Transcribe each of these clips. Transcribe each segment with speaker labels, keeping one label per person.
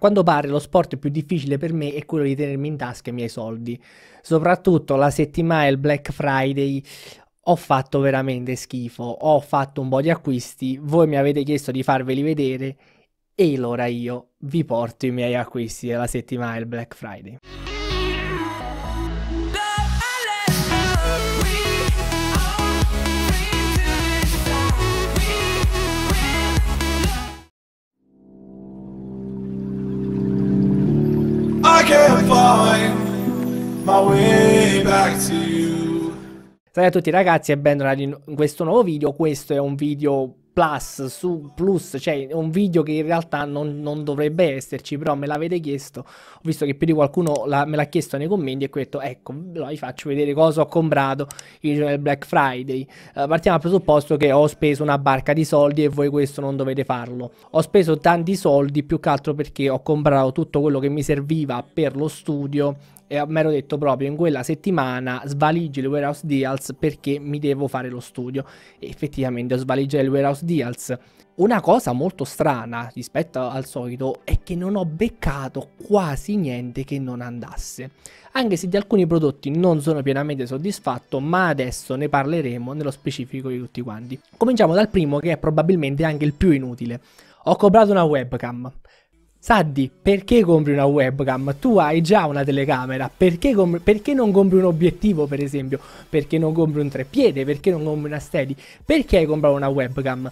Speaker 1: Quando pare lo sport più difficile per me è quello di tenermi in tasca i miei soldi. Soprattutto la settimana del Black Friday ho fatto veramente schifo. Ho fatto un po' di acquisti, voi mi avete chiesto di farveli vedere e allora io vi porto i miei acquisti della settimana del Black Friday. Salve a tutti ragazzi e bentornati in questo nuovo video, questo è un video plus su plus, cioè un video che in realtà non, non dovrebbe esserci, però me l'avete chiesto, ho visto che più di qualcuno la, me l'ha chiesto nei commenti e ho detto ecco, vi faccio vedere cosa ho comprato il giorno del Black Friday. Uh, partiamo dal presupposto che ho speso una barca di soldi e voi questo non dovete farlo. Ho speso tanti soldi più che altro perché ho comprato tutto quello che mi serviva per lo studio e mi ero detto proprio in quella settimana svaligio il warehouse deals perché mi devo fare lo studio. E effettivamente ho svaligiato il warehouse deals. Una cosa molto strana rispetto al solito è che non ho beccato quasi niente che non andasse. Anche se di alcuni prodotti non sono pienamente soddisfatto, ma adesso ne parleremo nello specifico di tutti quanti. Cominciamo dal primo che è probabilmente anche il più inutile. Ho comprato una webcam. Saddi, perché compri una webcam? Tu hai già una telecamera, perché, compri, perché, non compri un obiettivo per esempio? Perché non compri un treppiede? Perché non compri una steady? Perché hai comprato una webcam?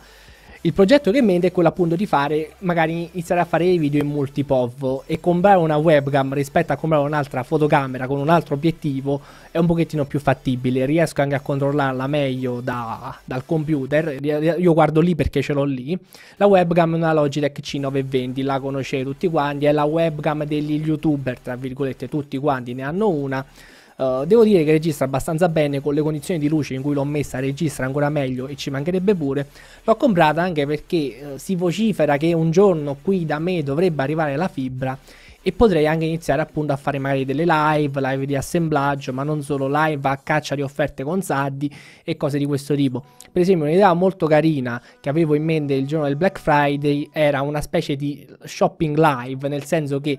Speaker 1: Il progetto che in mente è quello appunto di fare, magari iniziare a fare i video in multipov e comprare una webcam rispetto a comprare un'altra fotocamera con un altro obiettivo è un pochettino più fattibile, riesco anche a controllarla meglio da, dal computer, io guardo lì perché ce l'ho lì, la webcam è una Logitech C920, la conoscete tutti quanti, è la webcam degli youtuber, tra virgolette tutti quanti ne hanno una eh, devo dire che registra abbastanza bene con le condizioni di luce in cui l'ho messa, registra ancora meglio e ci mancherebbe pure. L'ho comprata anche perché uh, si vocifera che un giorno qui da me dovrebbe arrivare la fibra e potrei anche iniziare appunto a fare magari delle live, live di assemblaggio, ma non solo live a caccia di offerte con sardi e cose di questo tipo. Per esempio, un'idea molto carina che avevo in mente il giorno del Black Friday era una specie di shopping live, nel senso che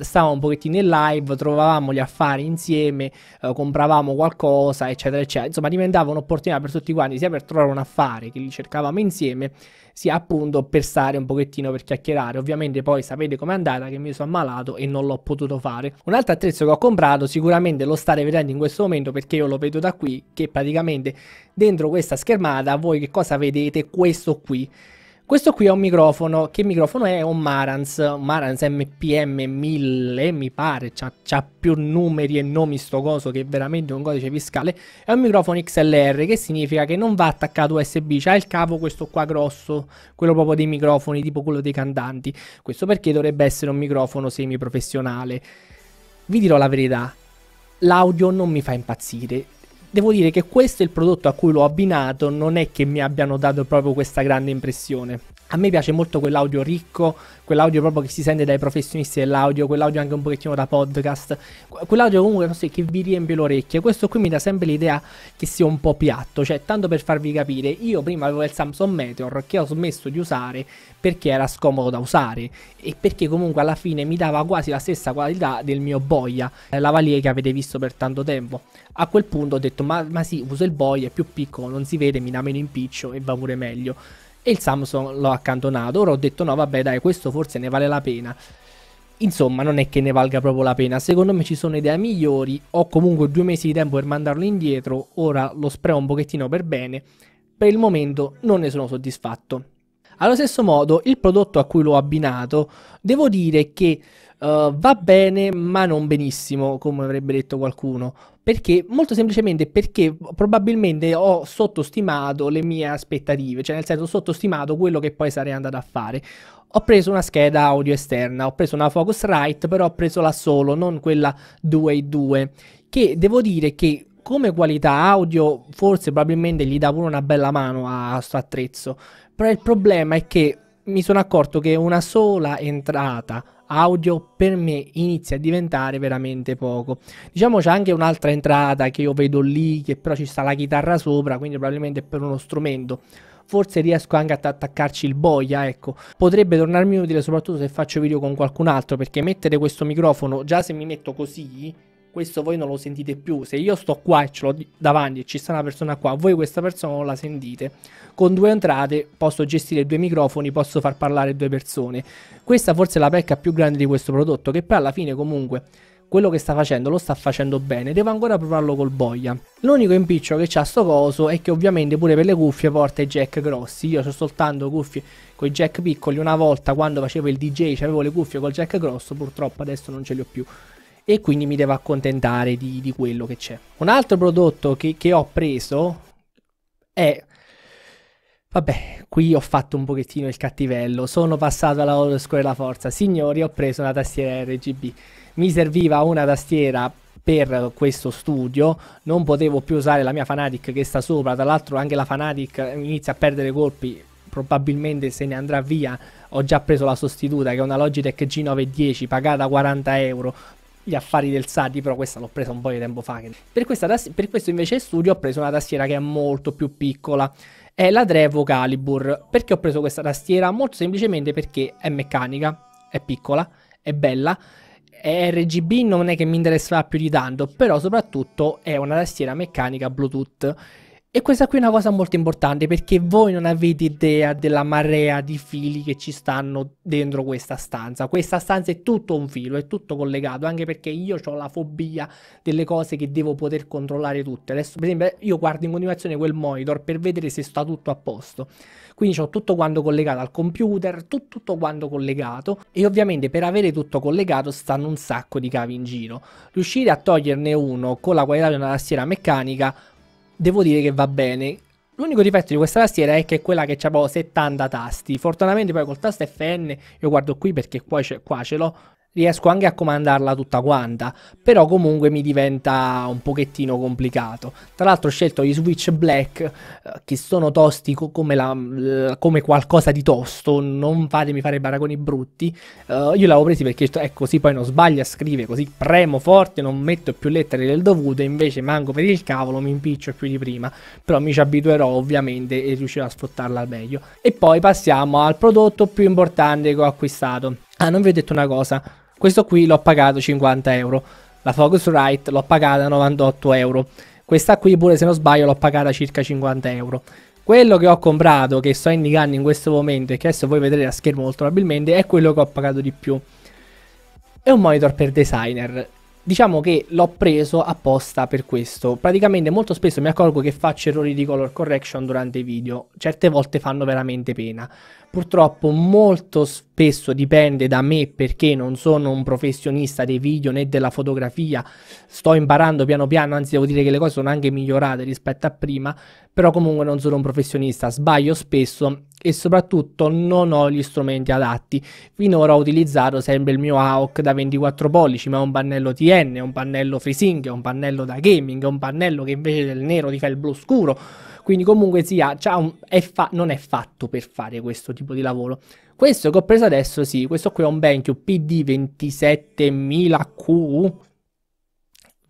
Speaker 1: stavamo un pochettino in live, trovavamo gli affari insieme, eh, compravamo qualcosa, eccetera, eccetera. Insomma, diventava un'opportunità per tutti quanti, sia per trovare un affare che li cercavamo insieme, sia appunto per stare un pochettino per chiacchierare. Ovviamente poi sapete com'è andata che mi sono ammalato e non l'ho potuto fare. Un altro attrezzo che ho comprato, sicuramente lo state vedendo in questo momento perché io lo vedo da qui, che praticamente dentro questa schermata voi che cosa vedete? Questo qui questo qui è un microfono, che microfono è? Un Marantz, un Marantz MPM 1000 mi pare, c'ha, c'ha, più numeri e nomi sto coso che veramente un codice fiscale, è un microfono XLR che significa che non va attaccato USB, c'ha il cavo questo qua grosso, quello proprio dei microfoni, tipo quello dei cantanti, questo perché dovrebbe essere un microfono semi professionale Vi dirò la verità, l'audio non mi fa impazzire, devo dire che questo è il prodotto a cui l'ho abbinato, non è che mi abbiano dato proprio questa grande impressione. A me piace molto quell'audio ricco, quell'audio proprio che si sente dai professionisti dell'audio, quell'audio anche un pochettino da podcast, quell'audio comunque so, che vi riempie le orecchie. Questo qui mi dà sempre l'idea che sia un po' piatto, cioè tanto per farvi capire, io prima avevo il Samsung Meteor che ho smesso di usare perché era scomodo da usare e perché comunque alla fine mi dava quasi la stessa qualità del mio Boia, eh, la valigia che avete visto per tanto tempo. A quel punto ho detto ma, ma sì, uso il Boia, è più piccolo, non si vede, mi dà meno impiccio e va pure meglio e il Samsung l'ho accantonato. Ora ho detto no, vabbè dai, questo forse ne vale la pena. Insomma, non è che ne valga proprio la pena. Secondo me ci sono idee migliori. Ho comunque due mesi di tempo per mandarlo indietro. Ora lo spreo un pochettino per bene. Per il momento non ne sono soddisfatto. Allo stesso modo, il prodotto a cui l'ho abbinato, devo dire che uh, va bene, ma non benissimo, come avrebbe detto qualcuno. Perché? Molto semplicemente perché probabilmente ho sottostimato le mie aspettative, cioè nel senso ho sottostimato quello che poi sarei andato a fare. Ho preso una scheda audio esterna, ho preso una Focusrite, però ho preso la solo, non quella 2i2, che devo dire che come qualità audio forse probabilmente gli dà pure una bella mano a questo attrezzo, però il problema è che mi sono accorto che una sola entrata audio per me inizia a diventare veramente poco. Diciamo c'è anche un'altra entrata che io vedo lì, che però ci sta la chitarra sopra, quindi probabilmente è per uno strumento. Forse riesco anche ad attaccarci il boia, ecco. Potrebbe tornarmi utile soprattutto se faccio video con qualcun altro, perché mettere questo microfono, già se mi metto così, questo voi non lo sentite più. Se io sto qua e ce l'ho davanti e ci sta una persona qua, voi questa persona non la sentite. Con due entrate posso gestire due microfoni, posso far parlare due persone. Questa forse è la pecca più grande di questo prodotto, che poi alla fine comunque quello che sta facendo lo sta facendo bene, devo ancora provarlo col boia. L'unico impiccio che c'ha sto coso è che ovviamente pure per le cuffie porta i jack grossi, io ho soltanto cuffie con i jack piccoli, una volta quando facevo il DJ avevo le cuffie col jack grosso, purtroppo adesso non ce le ho più e quindi mi devo accontentare di, di quello che c'è. Un altro prodotto che, che ho preso è... Vabbè, qui ho fatto un pochettino il cattivello, sono passato alla Old School della Forza. Signori, ho preso una tastiera RGB. Mi serviva una tastiera per questo studio, non potevo più usare la mia Fanatic che sta sopra, tra l'altro anche la Fanatic inizia a perdere colpi, probabilmente se ne andrà via, ho già preso la sostituta che è una Logitech G910 pagata 40 euro, gli affari del Sadi, però questa l'ho presa un po' di tempo fa. Per, tass- per questo invece studio ho preso una tastiera che è molto più piccola, è la Drevo Calibur. Perché ho preso questa tastiera? Molto semplicemente perché è meccanica, è piccola, è bella, è RGB non è che mi interesserà più di tanto, però soprattutto è una tastiera meccanica Bluetooth e questa qui è una cosa molto importante perché voi non avete idea della marea di fili che ci stanno dentro questa stanza. Questa stanza è tutto un filo, è tutto collegato, anche perché io ho la fobia delle cose che devo poter controllare tutte. Adesso, per esempio, io guardo in continuazione quel monitor per vedere se sta tutto a posto. Quindi ho tutto quanto collegato al computer, tutto, tutto quanto collegato e ovviamente per avere tutto collegato stanno un sacco di cavi in giro. Riuscire a toglierne uno con la qualità di una tastiera meccanica devo dire che va bene. L'unico difetto di questa tastiera è che è quella che ha 70 tasti. Fortunatamente poi col tasto FN, io guardo qui perché qua qua ce l'ho, riesco anche a comandarla tutta quanta, però comunque mi diventa un pochettino complicato. Tra l'altro ho scelto gli Switch Black, eh, che sono tosti co come, la, l, come, qualcosa di tosto, non fatemi fare baragoni brutti. Eh, io l'avevo presi perché è così, ecco, poi non sbaglio a scrivere, così premo forte, non metto più lettere del dovuto, invece manco per il cavolo, mi impiccio più di prima, però mi ci abituerò ovviamente e riuscirò a sfruttarla al meglio. E poi passiamo al prodotto più importante che ho acquistato. Ah, non vi ho detto una cosa, questo qui l'ho pagato 50 euro. La Focusrite l'ho pagata 98 euro. Questa qui pure se non sbaglio l'ho pagata circa 50 euro. Quello che ho comprato, che sto indicando in questo momento e che adesso voi vedrete a schermo molto probabilmente, è quello che ho pagato di più. È un monitor per designer. Diciamo che l'ho preso apposta per questo. Praticamente molto spesso mi accorgo che faccio errori di color correction durante i video. Certe volte fanno veramente pena purtroppo molto spesso dipende da me perché non sono un professionista dei video né della fotografia, sto imparando piano piano, anzi devo dire che le cose sono anche migliorate rispetto a prima, però comunque non sono un professionista, sbaglio spesso e soprattutto non ho gli strumenti adatti. Finora ho utilizzato sempre il mio AOC da 24 pollici, ma è un pannello TN, è un pannello FreeSync, è un pannello da gaming, è un pannello che invece del nero ti fa il blu scuro quindi comunque sia, un, è fa- non è fatto per fare questo tipo di lavoro. Questo che ho preso adesso, sì, questo qui è un BenQ PD27000Q,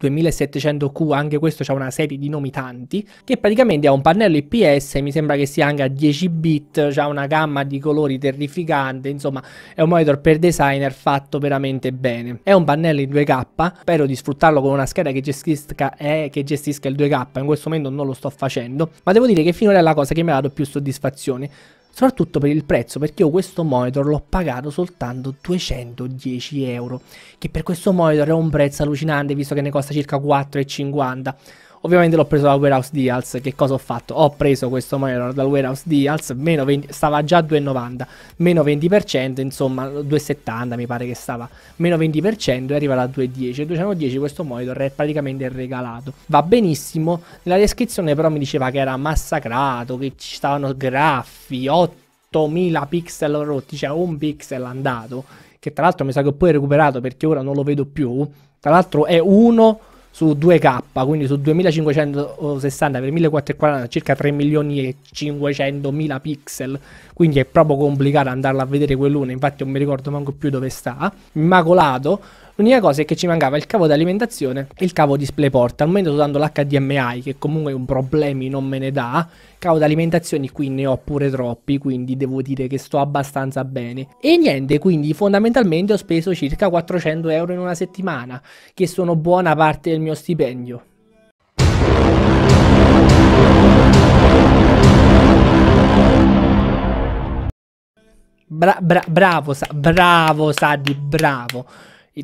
Speaker 1: 2700Q, anche questo ha una serie di nomi tanti, che praticamente ha un pannello IPS, mi sembra che sia anche a 10 bit, ha una gamma di colori terrificante, insomma è un monitor per designer fatto veramente bene. È un pannello in 2K, spero di sfruttarlo con una scheda che gestisca, eh, che gestisca il 2K, in questo momento non lo sto facendo, ma devo dire che finora è la cosa che mi ha dato più soddisfazione soprattutto per il prezzo perché io questo monitor l'ho pagato soltanto 210 euro che per questo monitor è un prezzo allucinante visto che ne costa circa 4,50 Ovviamente l'ho preso dal warehouse deals. Che cosa ho fatto? Ho preso questo Monero dal warehouse deals. meno 20, stava già a 2,90, meno 20%, insomma 2,70 mi pare che stava, meno 20% e arriva a 2,10. 210 questo monitor è praticamente regalato. Va benissimo, nella descrizione però mi diceva che era massacrato, che ci stavano graffi, 8000 pixel rotti, cioè un pixel andato, che tra l'altro mi sa che ho poi recuperato perché ora non lo vedo più. Tra l'altro è uno su 2K, quindi su 2560 x 1440 circa 3 milioni e 500 mila pixel, quindi è proprio complicato andarla a vedere quell'una, infatti non mi ricordo manco più dove sta, immacolato, l'unica cosa è che ci mancava il cavo di alimentazione e il cavo DisplayPort, al momento sto dando l'HDMI che comunque un problemi non me ne dà, cavo di alimentazioni qui ne ho pure troppi, quindi devo dire che sto abbastanza bene. E niente, quindi fondamentalmente ho speso circa 400 euro in una settimana, che sono buona parte del mio stipendio. bra bra bravo, sa bravo Sadi, bravo.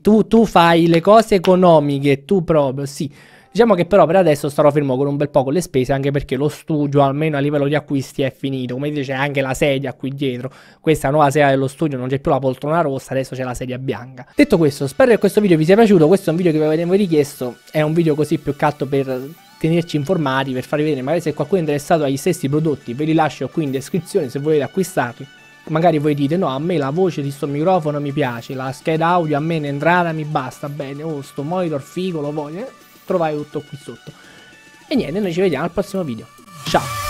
Speaker 1: Tu, tu, fai le cose economiche, tu proprio, sì. Diciamo che però per adesso starò fermo con un bel po' con le spese, anche perché lo studio, almeno a livello di acquisti, è finito. Come dice, c'è anche la sedia qui dietro. Questa nuova sedia dello studio, non c'è più la poltrona rossa, adesso c'è la sedia bianca. Detto questo, spero che questo video vi sia piaciuto. Questo è un video che vi avevo richiesto, è un video così più caldo per tenerci informati, per farvi vedere magari se qualcuno è interessato agli stessi prodotti. Ve li lascio qui in descrizione se volete acquistarli magari voi dite no a me la voce di sto microfono mi piace la scheda audio a me ne entrata mi basta bene oh sto monitor figo lo voglio eh? trovate tutto qui sotto e niente noi ci vediamo al prossimo video ciao